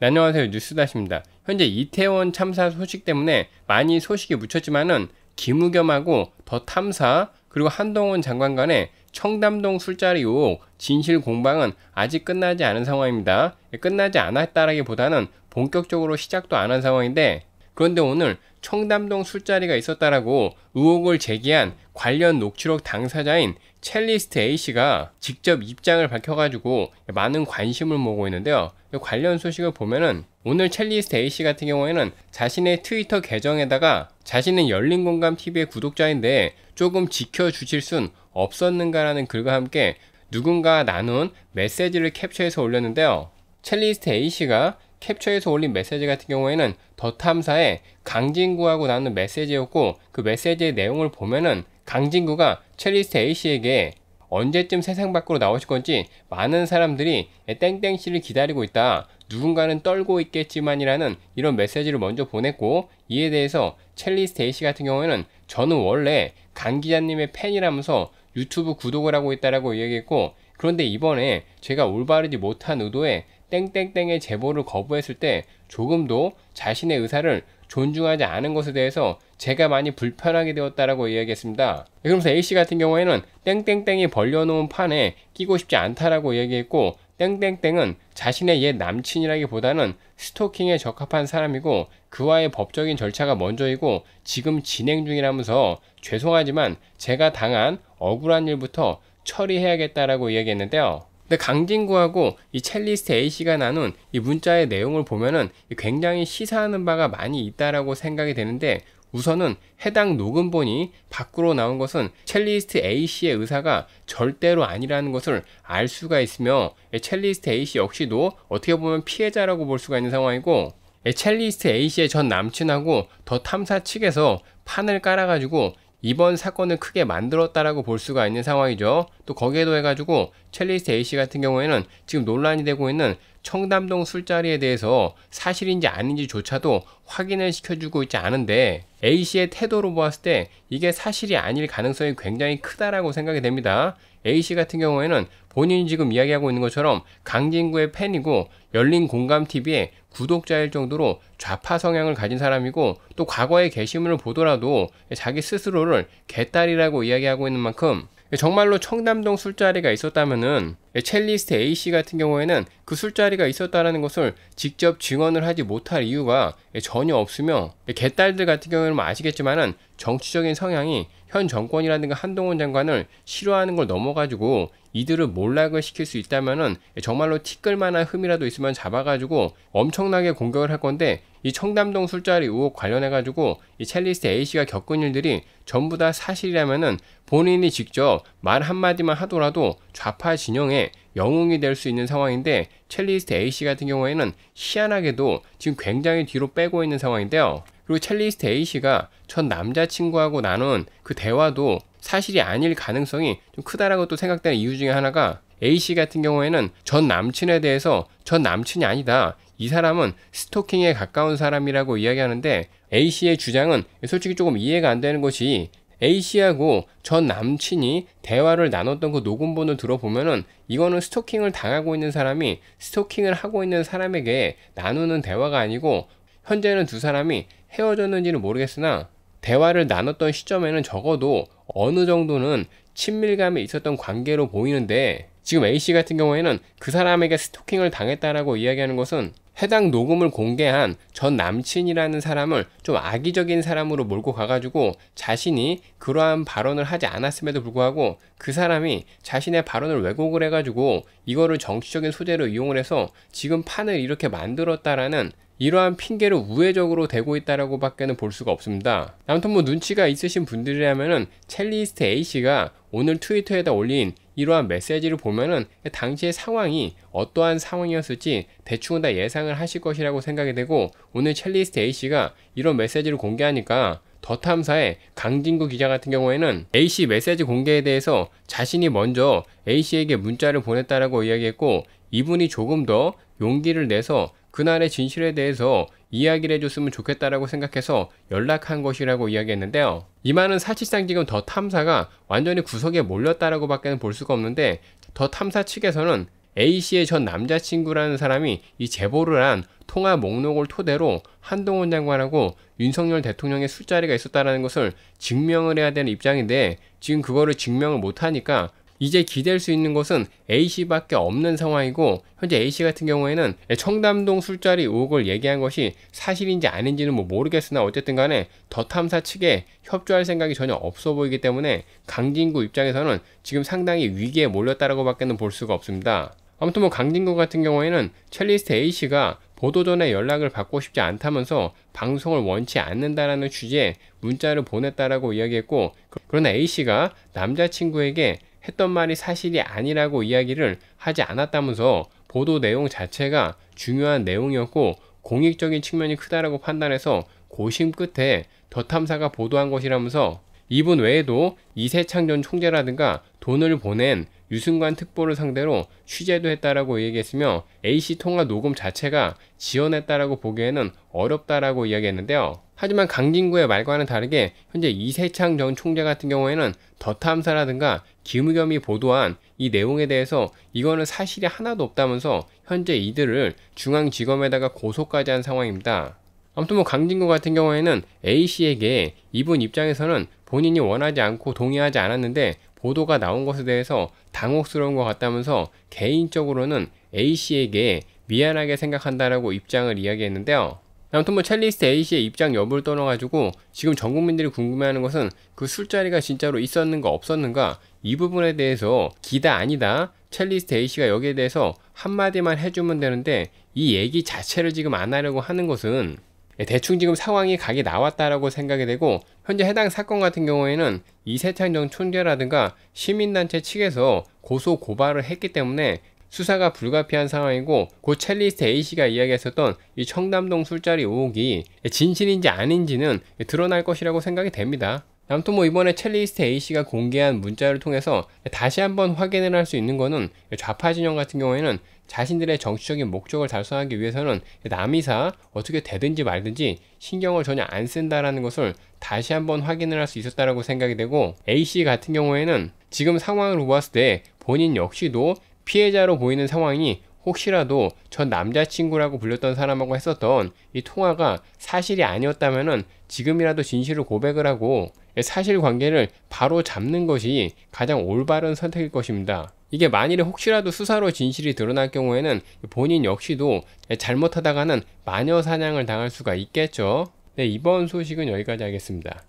안녕하세요 뉴스다시입니다. 현재 이태원 참사 소식 때문에 많이 소식이 묻혔지만은 김우겸하고 더 탐사 그리고 한동훈 장관 간의 청담동 술자리 의혹 진실 공방은 아직 끝나지 않은 상황입니다. 끝나지 않았다라기보다는 본격적으로 시작도 안 한 상황인데 그런데 오늘 청담동 술자리가 있었다라고 의혹을 제기한 관련 녹취록 당사자인 첼리스트 A씨가 직접 입장을 밝혀가지고 많은 관심을 모으고 있는데요. 관련 소식을 보면은 오늘 첼리스트 A씨 같은 경우에는 자신의 트위터 계정에다가 자신은 열린공감TV의 구독자인데 조금 지켜주실 순 없었는가라는 글과 함께 누군가 나눈 메시지를 캡처해서 올렸는데요. 첼리스트 A씨가 캡처해서 올린 메시지 같은 경우에는 더 탐사에 강진구하고 나눈 메시지였고 그 메시지의 내용을 보면은 강진구가 첼리스트 A씨에게 언제쯤 세상 밖으로 나오실 건지 많은 사람들이 예, 땡땡씨를 기다리고 있다. 누군가는 떨고 있겠지만이라는 이런 메시지를 먼저 보냈고 이에 대해서 첼리스트 A씨 같은 경우에는 저는 원래 강 기자님의 팬이라면서 유튜브 구독을 하고 있다라고 이야기했고 그런데 이번에 제가 올바르지 못한 의도에 땡땡땡의 제보를 거부했을 때 조금도 자신의 의사를 존중하지 않은 것에 대해서 제가 많이 불편하게 되었다라고 이야기했습니다. 네, 그러면서 A씨 같은 경우에는 땡땡땡이 벌려놓은 판에 끼고 싶지 않다라고 이야기했고 땡땡땡은 자신의 옛 남친이라기보다는 스토킹에 적합한 사람이고 그와의 법적인 절차가 먼저이고 지금 진행 중이라면서 죄송하지만 제가 당한 억울한 일부터 처리해야겠다라고 이야기했는데요. 근데 강진구하고 이 첼리스트 A씨가 나눈 이 문자의 내용을 보면은 굉장히 시사하는 바가 많이 있다라고 생각이 되는데 우선은 해당 녹음본이 밖으로 나온 것은 첼리스트 A씨의 의사가 절대로 아니라는 것을 알 수가 있으며 첼리스트 A씨 역시도 어떻게 보면 피해자라고 볼 수가 있는 상황이고 첼리스트 A씨의 전 남친하고 더 탐사 측에서 판을 깔아가지고 이번 사건을 크게 만들었다라고 볼 수가 있는 상황이죠. 또 거기에 도해가지고 첼리스트 A씨 같은 경우에는 지금 논란이 되고 있는 청담동 술자리에 대해서 사실인지 아닌지조차도 확인을 시켜주고 있지 않은데 A씨의 태도로 보았을 때 이게 사실이 아닐 가능성이 굉장히 크다라고 생각이 됩니다. A씨 같은 경우에는 본인이 지금 이야기하고 있는 것처럼 강진구의 팬이고 열린 공감TV의 구독자일 정도로 좌파 성향을 가진 사람이고 또 과거의 게시물을 보더라도 자기 스스로를 개딸이라고 이야기하고 있는 만큼 정말로 청담동 술자리가 있었다면은 예, 첼리스트 A씨 같은 경우에는 그 술자리가 있었다라는 것을 직접 증언을 하지 못할 이유가 예, 전혀 없으며 개딸들 예, 같은 경우에는 아시겠지만 정치적인 성향이 현 정권이라든가 한동훈 장관을 싫어하는 걸 넘어가지고 이들을 몰락을 시킬 수 있다면은 정말로 티끌만한 흠이라도 있으면 잡아가지고 엄청나게 공격을 할 건데 이 청담동 술자리 의혹 관련해가지고 이 첼리스트 A씨가 겪은 일들이 전부 다 사실이라면은 본인이 직접 말 한마디만 하더라도 좌파 진영에 영웅이 될 수 있는 상황인데 첼리스트 A씨 같은 경우에는 희한하게도 지금 굉장히 뒤로 빼고 있는 상황인데요. 그리고 첼리스트 A씨가 전 남자친구하고 나눈 그 대화도 사실이 아닐 가능성이 좀 크다라고 또 생각되는 이유 중에 하나가 A씨 같은 경우에는 전 남친에 대해서 전 남친이 아니다. 이 사람은 스토킹에 가까운 사람이라고 이야기하는데 A씨의 주장은 솔직히 조금 이해가 안 되는 것이 A씨하고 전 남친이 대화를 나눴던 그 녹음본을 들어보면은 이거는 스토킹을 당하고 있는 사람이 스토킹을 하고 있는 사람에게 나누는 대화가 아니고 현재는 두 사람이 헤어졌는지는 모르겠으나 대화를 나눴던 시점에는 적어도 어느 정도는 친밀감이 있었던 관계로 보이는데 지금 A씨 같은 경우에는 그 사람에게 스토킹을 당했다라고 이야기하는 것은 해당 녹음을 공개한 전 남친이라는 사람을 좀 악의적인 사람으로 몰고 가가지고 자신이 그러한 발언을 하지 않았음에도 불구하고 그 사람이 자신의 발언을 왜곡을 해가지고 이거를 정치적인 소재로 이용을 해서 지금 판을 이렇게 만들었다라는 이러한 핑계를 우회적으로 대고 있다라고 밖에는 볼 수가 없습니다. 아무튼 뭐 눈치가 있으신 분들이라면은 첼리스트 A씨가 오늘 트위터에다 올린 이러한 메시지를 보면은 당시의 상황이 어떠한 상황이었을지 대충 다 예상을 하실 것이라고 생각이 되고 오늘 첼리스트 A씨가 이런 메시지를 공개하니까 더 탐사의 강진구 기자 같은 경우에는 A씨 메시지 공개에 대해서 자신이 먼저 A씨에게 문자를 보냈다라고 이야기했고 이분이 조금 더 용기를 내서 그날의 진실에 대해서 이야기를 해줬으면 좋겠다라고 생각해서 연락한 것이라고 이야기했는데요. 이만은 사실상 지금 더 탐사가 완전히 구석에 몰렸다라고 밖에는 볼 수가 없는데 더 탐사 측에서는 A씨의 전 남자친구라는 사람이 이 제보를 한 통화 목록을 토대로 한동훈 장관하고 윤석열 대통령의 술자리가 있었다는 것을 증명을 해야 되는 입장인데 지금 그거를 증명을 못하니까 이제 기댈 수 있는 곳은 A씨밖에 없는 상황이고 현재 A씨 같은 경우에는 청담동 술자리 의혹을 얘기한 것이 사실인지 아닌지는 뭐 모르겠으나 어쨌든 간에 더 탐사 측에 협조할 생각이 전혀 없어 보이기 때문에 강진구 입장에서는 지금 상당히 위기에 몰렸다라고 밖에는 볼 수가 없습니다. 아무튼 뭐 강진구 같은 경우에는 첼리스트 A씨가 보도 전에 연락을 받고 싶지 않다면서 방송을 원치 않는다라는 취지의 문자를 보냈다라고 이야기했고 그러나 A씨가 남자친구에게 했던 말이 사실이 아니라고 이야기를 하지 않았다면서 보도 내용 자체가 중요한 내용이었고 공익적인 측면이 크다라고 판단해서 고심 끝에 더 탐사가 보도한 것이라면서 이분 외에도 이세창 전 총재라든가 돈을 보낸 유승관 특보를 상대로 취재도 했다라고 얘기했으며 A씨 통화 녹음 자체가 지연했다라고 보기에는 어렵다라고 이야기했는데요. 하지만 강진구의 말과는 다르게 현재 이세창 전 총재 같은 경우에는 더 탐사라든가 김우겸이 보도한 이 내용에 대해서 이거는 사실이 하나도 없다면서 현재 이들을 중앙지검에다가 고소까지 한 상황입니다. 아무튼 뭐 강진구 같은 경우에는 A씨에게 이분 입장에서는 본인이 원하지 않고 동의하지 않았는데 보도가 나온 것에 대해서 당혹스러운 것 같다면서 개인적으로는 A씨에게 미안하게 생각한다라고 입장을 이야기했는데요. 아무튼 뭐 첼리스트 A씨의 입장 여부를 떠나가지고 지금 전 국민들이 궁금해하는 것은 그 술자리가 진짜로 있었는가 없었는가 이 부분에 대해서 기다 아니다 첼리스트 A씨가 여기에 대해서 한마디만 해주면 되는데 이 얘기 자체를 지금 안 하려고 하는 것은 예, 대충 지금 상황이 각이 나왔다라고 생각이 되고 현재 해당 사건 같은 경우에는 이세창 전 총재라든가 시민단체 측에서 고소 고발을 했기 때문에 수사가 불가피한 상황이고 고 첼리스트 A씨가 이야기했었던 이 청담동 술자리 5억이 진실인지 아닌지는 드러날 것이라고 생각이 됩니다. 아무튼 뭐 이번에 첼리스트 A씨가 공개한 문자를 통해서 다시 한번 확인을 할 수 있는 거는 좌파 진영 같은 경우에는 자신들의 정치적인 목적을 달성하기 위해서는 남이사 어떻게 되든지 말든지 신경을 전혀 안 쓴다라는 것을 다시 한번 확인을 할 수 있었다라고 생각이 되고 A씨 같은 경우에는 지금 상황을 보았을 때 본인 역시도 피해자로 보이는 상황이 혹시라도 전 남자친구라고 불렸던 사람하고 했었던 이 통화가 사실이 아니었다면은 지금이라도 진실을 고백을 하고 사실관계를 바로 잡는 것이 가장 올바른 선택일 것입니다. 이게 만일에 혹시라도 수사로 진실이 드러날 경우에는 본인 역시도 잘못하다가는 마녀 사냥을 당할 수가 있겠죠. 네, 이번 소식은 여기까지 하겠습니다.